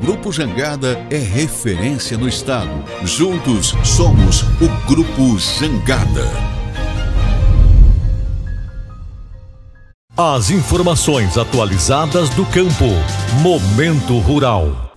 Grupo Jangada é referência no estado. Juntos somos o Grupo Jangada. As informações atualizadas do campo. Momento Rural.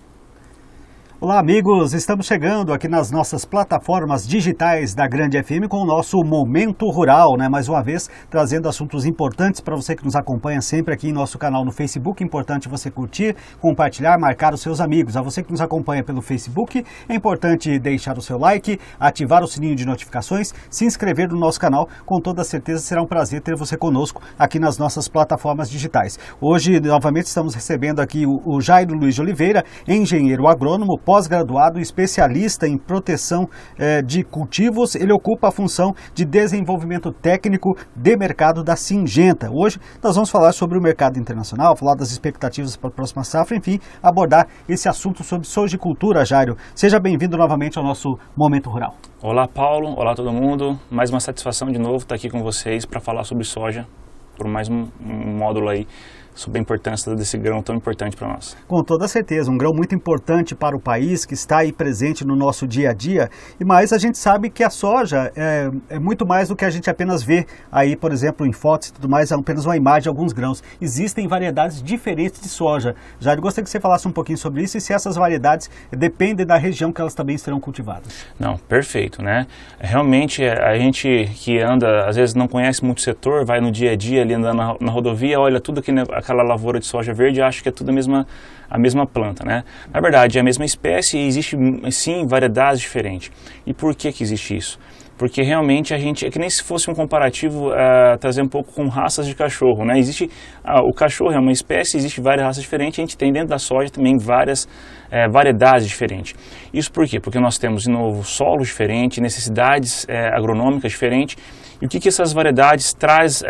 Olá, amigos! Estamos chegando aqui nas nossas plataformas digitais da Grande FM com o nosso Momento Rural, né? Mais uma vez, trazendo assuntos importantes para você que nos acompanha sempre aqui em nosso canal no Facebook. Importante você curtir, compartilhar, marcar os seus amigos. A você que nos acompanha pelo Facebook, é importante deixar o seu like, ativar o sininho de notificações, se inscrever no nosso canal. Com toda certeza será um prazer ter você conosco aqui nas nossas plataformas digitais. Hoje, novamente, estamos recebendo aqui o, Jairo Luiz de Oliveira, engenheiro agrônomo, pós-graduado especialista em proteção eh, de cultivos. Ele ocupa a função de desenvolvimento técnico de mercado da Singenta. Hoje nós vamos falar sobre o mercado internacional, falar das expectativas para a próxima safra, enfim, abordar esse assunto sobre sojicultura, Jairo. Seja bem-vindo novamente ao nosso Momento Rural. Olá, Paulo. Olá, todo mundo. Mais uma satisfação de novo estar aqui com vocês para falar sobre soja por mais um, um módulo aí sobre a importância desse grão tão importante para nós. Com toda certeza, um grão muito importante para o país, que está aí presente no nosso dia a dia, e mais a gente sabe que a soja é, é, muito mais do que a gente apenas vê aí, por exemplo, em fotos e tudo mais, é apenas uma imagem de alguns grãos. Existem variedades diferentes de soja. Já gostaria que você falasse um pouquinho sobre isso e se essas variedades dependem da região que elas também serão cultivadas. Não, perfeito, né? Realmente, é, a gente que anda, às vezes não conhece muito o setor, vai no dia a dia ali andando na, na rodovia, olha tudo aqui, aquela lavoura de soja verde e acha que é tudo a mesma, a mesma planta, né? Na verdade, é a mesma espécie e existe sim variedades diferentes. E por que que existe isso? porque realmente a gente, é que nem se fosse um comparativo, uh, trazer um pouco com raças de cachorro, né? Existe, uh, o cachorro é uma espécie, existe várias raças diferentes, a gente tem dentro da soja também várias uh, variedades diferentes. Isso por quê? Porque nós temos, de novo, solo diferente, necessidades é, agronômicas diferentes, e o que, que essas variedades traz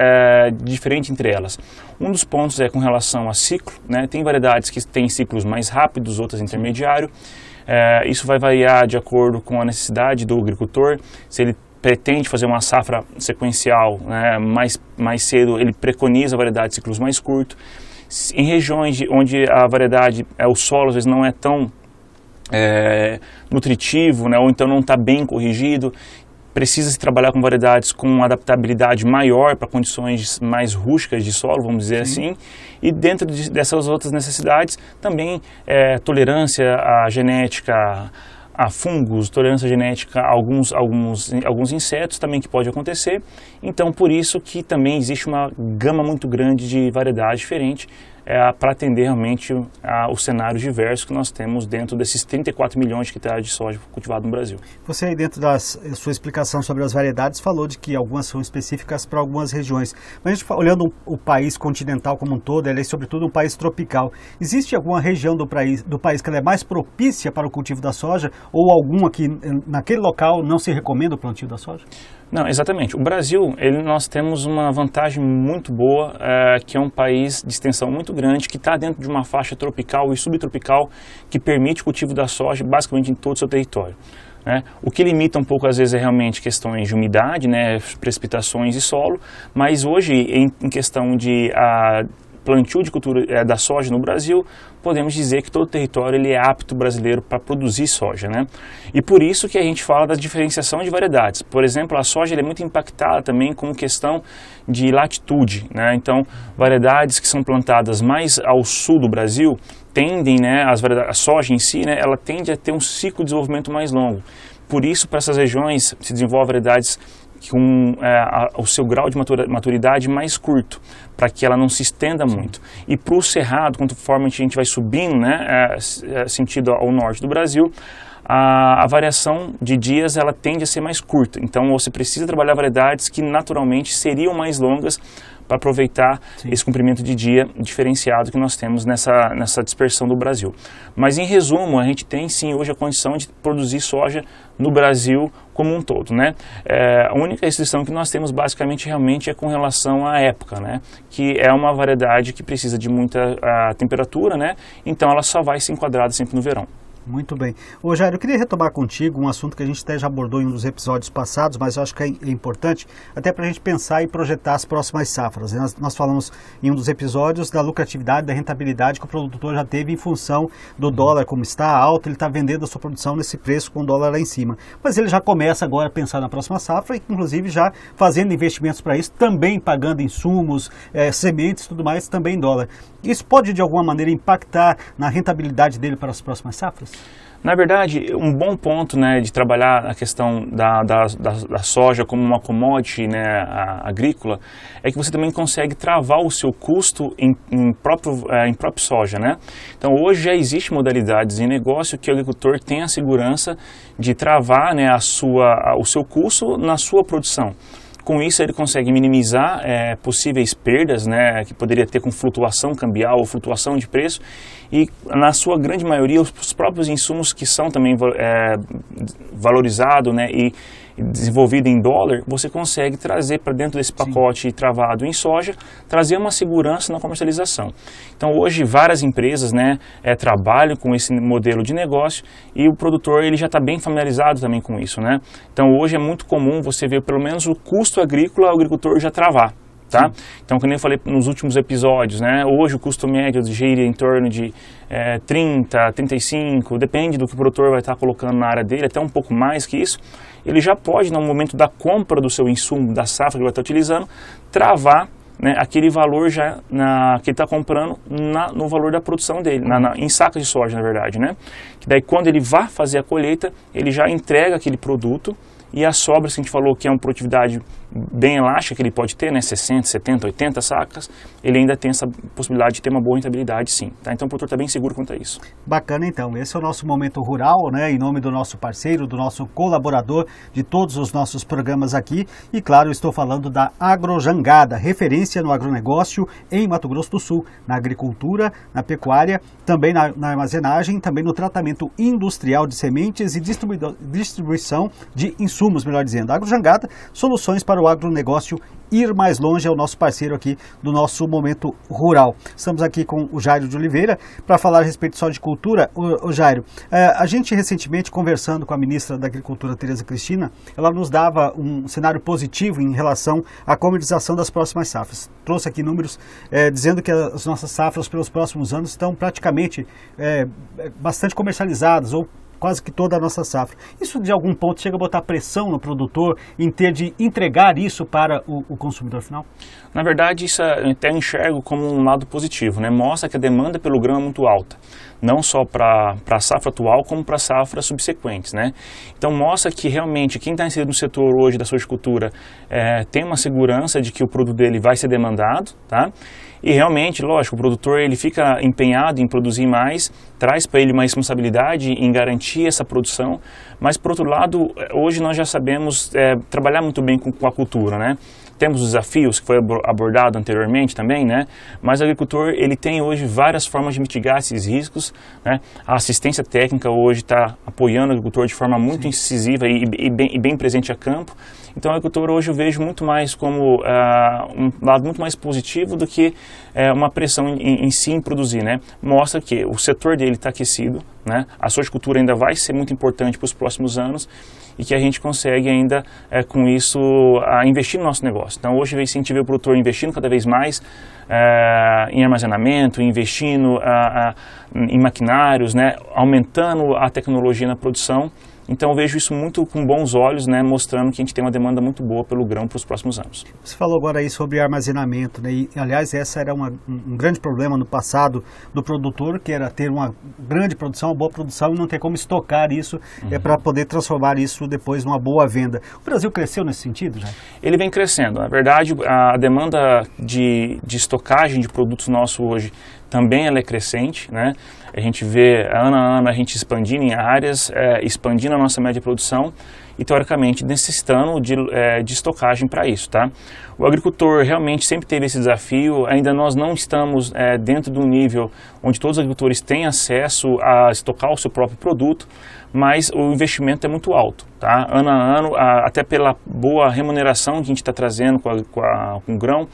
diferente entre elas? Um dos pontos é com relação a ciclo, né? Tem variedades que têm ciclos mais rápidos, outras intermediário, é, isso vai variar de acordo com a necessidade do agricultor, se ele pretende fazer uma safra sequencial né, mais, mais cedo, ele preconiza a variedade de ciclos mais curto. Em regiões onde a variedade, é, o solo às vezes não é tão é, nutritivo, né, ou então não está bem corrigido precisa se trabalhar com variedades com adaptabilidade maior para condições mais rústicas de solo, vamos dizer Sim. assim, e dentro de, dessas outras necessidades também é, tolerância à genética, a fungos, tolerância genética a alguns, alguns, alguns insetos também que pode acontecer. Então, por isso que também existe uma gama muito grande de variedades diferentes é, para atender realmente a, o cenário diverso que nós temos dentro desses 34 milhões de hectares tá de soja cultivado no Brasil. Você aí dentro da sua explicação sobre as variedades falou de que algumas são específicas para algumas regiões, mas olhando o país continental como um todo, ele é sobretudo um país tropical. Existe alguma região do país, do país que é mais propícia para o cultivo da soja ou alguma que naquele local não se recomenda o plantio da soja? Não, exatamente. O Brasil, ele, nós temos uma vantagem muito boa, é, que é um país de extensão muito grande, que está dentro de uma faixa tropical e subtropical que permite o cultivo da soja basicamente em todo o seu território. Né? O que limita um pouco, às vezes, é realmente questões de umidade, né? precipitações e solo, mas hoje, em, em questão de a, ah, plantio de cultura é, da soja no Brasil, podemos dizer que todo o território ele é apto brasileiro para produzir soja, né? E por isso que a gente fala da diferenciação de variedades. Por exemplo, a soja é muito impactada também com questão de latitude, né? Então, variedades que são plantadas mais ao sul do Brasil tendem, né, as a soja em si, né, ela tende a ter um ciclo de desenvolvimento mais longo. Por isso, para essas regiões se desenvolvem variedades com é, a, o seu grau de maturidade mais curto, para que ela não se estenda muito. E para o Cerrado, conforme a gente vai subindo, né, é, é, sentido ao norte do Brasil, a, a, variação de dias ela tende a ser mais curta. Então você precisa trabalhar variedades que naturalmente seriam mais longas para aproveitar Sim. esse cumprimento de dia diferenciado que nós temos nessa, nessa dispersão do Brasil. Mas, em resumo, a gente tem sim hoje a condição de produzir soja no Brasil como um todo, né? É, a única restrição que nós temos basicamente realmente é com relação à época, né? Que é uma variedade que precisa de muita ah, temperatura, né? Então ela só vai ser enquadrada sempre no verão. Muito bem. Ô Jair, eu queria retomar contigo um assunto que a gente até já abordou em um dos episódios passados, mas eu acho que é, é importante até para a gente pensar e projetar as próximas safras. Né? Nós, nós, falamos em um dos episódios da lucratividade, da rentabilidade que o produtor já teve em função do uhum. dólar, como está alto, ele está vendendo a sua produção nesse preço com o dólar lá em cima. Mas ele já começa agora a pensar na próxima safra e, inclusive, já fazendo investimentos para isso, também pagando insumos, é, sementes tudo mais, também em dólar. Isso pode, de alguma maneira, impactar na rentabilidade dele para as próximas safras? Na verdade, um bom ponto né, de trabalhar a questão da, da, da, da soja como uma commodity né, a, agrícola é que você também consegue travar o seu custo em, em, próprio, é, em próprio soja. Né? Então, hoje já existem modalidades em negócio que o agricultor tem a segurança de travar né, a sua, a, o seu custo na sua produção. Com isso, ele consegue minimizar é, possíveis perdas né, que poderia ter com flutuação cambial ou flutuação de preço. E, na sua grande maioria, os próprios insumos que são também é, valorizados né, e desenvolvido em dólar, você consegue trazer para dentro desse pacote Sim. travado em soja, trazer uma segurança na comercialização. Então hoje várias empresas né, é, trabalham com esse modelo de negócio e o produtor ele já está bem familiarizado também com isso. Né? Então hoje é muito comum você ver pelo menos o custo agrícola o agricultor já travar. Tá? Então, como eu falei nos últimos episódios, né? hoje o custo médio gira em torno de é, 30, 35, depende do que o produtor vai estar colocando na área dele, até um pouco mais que isso. Ele já pode, no momento da compra do seu insumo, da safra que vai estar utilizando, travar né, aquele valor já na, que ele está comprando na, no valor da produção dele, na, na, em sacas de soja, na verdade. Né? Que daí, quando ele vá fazer a colheita, ele já entrega aquele produto e as sobras que a gente falou que é uma produtividade bem elástica que ele pode ter, né, 60, 70, 80 sacas, ele ainda tem essa possibilidade de ter uma boa rentabilidade sim. Tá? Então o produtor está bem seguro quanto a isso. Bacana então, esse é o nosso Momento Rural, né, em nome do nosso parceiro, do nosso colaborador, de todos os nossos programas aqui. E claro, estou falando da Agrojangada, referência no agronegócio em Mato Grosso do Sul, na agricultura, na pecuária, também na, na armazenagem, também no tratamento industrial de sementes e distribuição de insumos insumos, melhor dizendo. AgroJangada, soluções para o agronegócio ir mais longe, é o nosso parceiro aqui do nosso Momento Rural. Estamos aqui com o Jairo de Oliveira para falar a respeito só de cultura. O, o Jairo, é, a gente recentemente conversando com a ministra da Agricultura, Tereza Cristina, ela nos dava um cenário positivo em relação à comercialização das próximas safras. Trouxe aqui números é, dizendo que as nossas safras pelos próximos anos estão praticamente é, bastante comercializadas ou quase que toda a nossa safra. Isso de algum ponto chega a botar pressão no produtor em ter de entregar isso para o, o consumidor final? Na verdade, isso é, eu até enxergo como um lado positivo, né? Mostra que a demanda pelo grão é muito alta, não só para a safra atual, como para safras subsequentes, né? Então mostra que realmente quem está inserido no setor hoje da sojicultura é, eh, tem uma segurança de que o produto dele vai ser demandado, tá? E realmente, lógico, o produtor ele fica empenhado em produzir mais, traz para ele uma responsabilidade em garantir essa produção, mas por outro lado, eh, hoje nós já sabemos é, trabalhar muito bem com, com a cultura, né? temos os desafios que foi abordado anteriormente também, né? Mas o agricultor ele tem hoje várias formas de mitigar esses riscos, né? A assistência técnica hoje está apoiando o agricultor de forma muito Sim. incisiva e, e, bem, e, bem, presente a campo. Então, o agricultor hoje eu vejo muito mais como uh, um lado muito mais positivo do que uh, uma pressão em, em si em produzir, né? Mostra que o setor dele está aquecido, né? A sojicultura ainda vai ser muito importante para os próximos anos e que a gente consegue ainda é, com isso a investir no nosso negócio. Então hoje a gente vê o produtor investindo cada vez mais é, em armazenamento, investindo a, a, em maquinários, né? aumentando a tecnologia na produção então eu vejo isso muito com bons olhos, né, mostrando que a gente tem uma demanda muito boa pelo grão para os próximos anos. Você falou agora aí sobre armazenamento, né? E, aliás, essa era uma, um grande problema no passado do produtor, que era ter uma grande produção, uma boa produção e não ter como estocar isso é, uhum. é para poder transformar isso depois numa boa venda. O Brasil cresceu nesse sentido, Ele vem crescendo. Na verdade, a demanda de, de estocagem de produtos nossos hoje também ela é crescente, né? A gente vê ano a ano a gente expandindo em áreas, é, expandindo a nossa média de produção e teoricamente necessitando de, é, de estocagem para isso, tá? O agricultor realmente sempre teve esse desafio, ainda nós não estamos é, dentro de um nível onde todos os agricultores têm acesso a estocar o seu próprio produto, mas o investimento é muito alto, tá? Ano a ano, a, até pela boa remuneração que a gente está trazendo com, a, com, a, com o grão,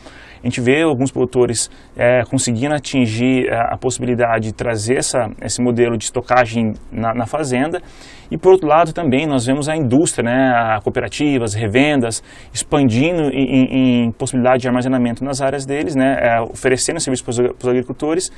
a gente vê alguns produtores é, conseguindo atingir a, é, a, possibilidade de trazer essa, esse modelo de estocagem na, na fazenda. E por outro lado também nós vemos a indústria indústria, né, cooperativas, revendas, expandindo em, em, possibilidade de armazenamento nas áreas deles, né, é, oferecendo serviço para os, agricultores.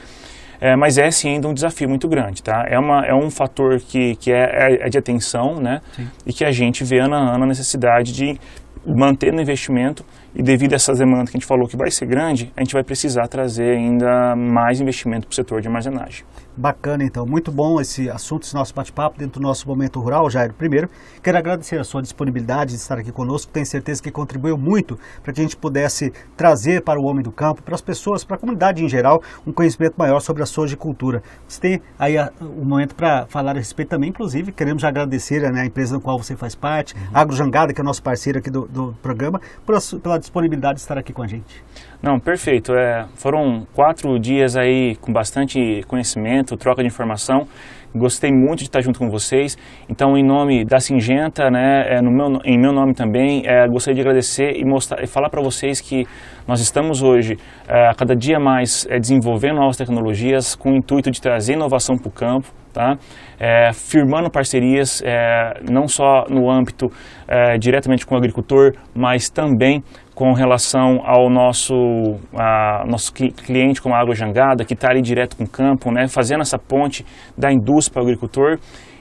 É, mas é sim ainda um desafio muito grande, tá? É, uma, é um fator que, que é, é, é de atenção, né? E que a gente vê ano a ano a necessidade de manter no investimento e devido a essa demanda que a gente falou que vai ser grande, a gente vai precisar trazer ainda mais investimento para o setor de armazenagem. Bacana, então. Muito bom esse assunto, esse nosso bate-papo dentro do nosso momento rural, Jairo. Primeiro, quero agradecer a sua disponibilidade de estar aqui conosco. Tenho certeza que contribuiu muito para que a gente pudesse trazer para o homem do campo, para as pessoas, para a comunidade em geral, um conhecimento maior sobre a agricultura. Você tem aí o ah, um momento para falar a respeito também, inclusive, queremos agradecer né, a empresa da qual você faz parte, uhum. a Agrojangada, que é nosso parceiro aqui do, do programa, pela, pela disponibilidade de estar aqui com a gente. Não, perfeito. É, foram quatro dias aí com bastante conhecimento, troca de informação. Gostei muito de estar junto com vocês. Então, em nome da Singenta, né, é, no meu, em meu nome também, é, gostaria de agradecer e, mostrar, e falar para vocês que nós estamos hoje, é, cada dia mais, é, desenvolvendo novas tecnologias com o intuito de trazer inovação para o campo, tá? É, firmando parcerias é, não só no âmbito é, diretamente com o agricultor, mas também com relação ao nosso, a, nosso cliente como a Água Jangada, que está ali direto com o campo, né, fazendo essa ponte da indústria para o agricultor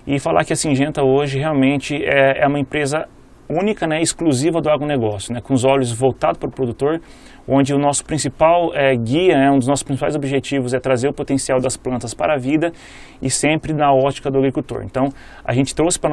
e falar que a Singenta hoje realmente é, é uma empresa única, né, exclusiva do agronegócio, né, com os olhos voltados para o produtor, onde o nosso principal é, guia, né, um dos nossos principais objetivos é trazer o potencial das plantas para a vida e sempre na ótica do agricultor. Então, a gente trouxe para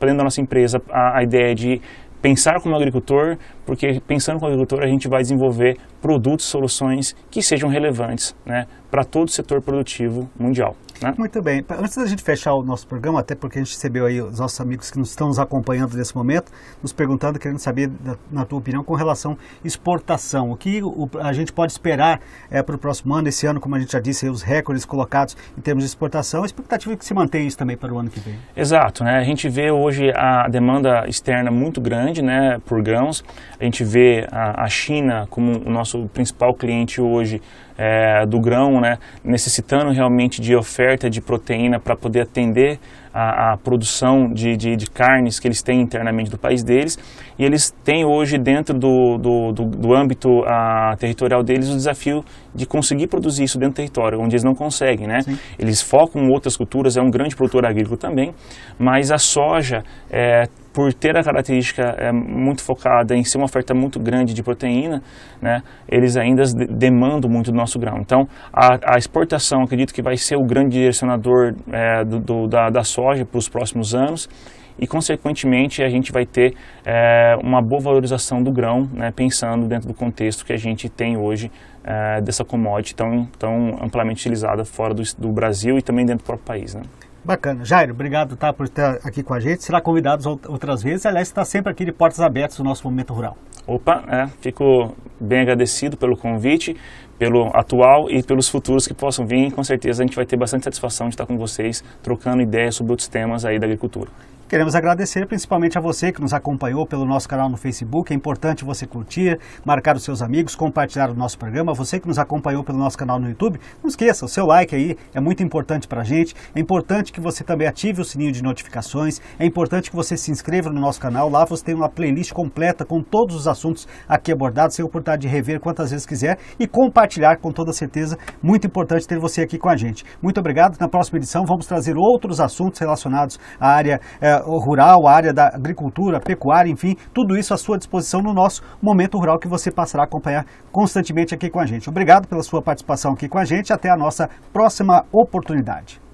dentro da nossa empresa a, a ideia de pensar como agricultor, porque pensando como agricultor a gente vai desenvolver produtos, soluções que sejam relevantes né, para todo o setor produtivo mundial. Né? Muito bem. Antes da gente fechar o nosso programa, até porque a gente recebeu aí os nossos amigos que nos estão nos acompanhando nesse momento, nos perguntando, querendo saber, da, na tua opinião, com relação à exportação. O que o, a gente pode esperar é, eh, para o próximo ano, esse ano, como a gente já disse, aí, os recordes colocados em termos de exportação, a expectativa é que se mantenha isso também para o ano que vem. Exato. Né? A gente vê hoje a demanda externa muito grande né, por grãos. A gente vê a, a China como o nosso principal cliente hoje é, do grão, né, necessitando realmente de oferta de proteína para poder atender a, a produção de, de, de, carnes que eles têm internamente do país deles. E eles têm hoje, dentro do, do, do, do âmbito a, ah, territorial deles, o desafio de conseguir produzir isso dentro do território, onde eles não conseguem. Né? Eles focam outras culturas, é um grande produtor agrícola também, mas a soja, é, por ter a característica é, muito focada em ser uma oferta muito grande de proteína, né, eles ainda demandam muito do nosso grão. Então, a, a, exportação, acredito que vai ser o grande direcionador é, do, do, da, da soja soja para os próximos anos e, consequentemente, a gente vai ter é, uma boa valorização do grão, né, pensando dentro do contexto que a gente tem hoje é, dessa commodity tão, tão amplamente utilizada fora do, do Brasil e também dentro do próprio país. Né. Bacana. Jairo, obrigado tá, por estar aqui com a gente. Será convidado outras vezes. Aliás, está sempre aqui de portas abertas no nosso Momento Rural. Opa, é, fico bem agradecido pelo convite, pelo atual e pelos futuros que possam vir. Com certeza a gente vai ter bastante satisfação de estar com vocês, trocando ideias sobre outros temas aí da agricultura. Queremos agradecer principalmente a você que nos acompanhou pelo nosso canal no Facebook. É importante você curtir, marcar os seus amigos, compartilhar o nosso programa. Você que nos acompanhou pelo nosso canal no YouTube, não esqueça, o seu like aí é muito importante para a gente. É importante que você também ative o sininho de notificações. É importante que você se inscreva no nosso canal. Lá você tem uma playlist completa com todos os assuntos aqui abordados. Tem a oportunidade de rever quantas vezes quiser e compartilhar com toda certeza. Muito importante ter você aqui com a gente. Muito obrigado. Na próxima edição vamos trazer outros assuntos relacionados à área. É, rural, área da agricultura, pecuária, enfim, tudo isso à sua disposição no nosso Momento Rural que você passará a acompanhar constantemente aqui com a gente. Obrigado pela sua participação aqui com a gente. Até a nossa próxima oportunidade.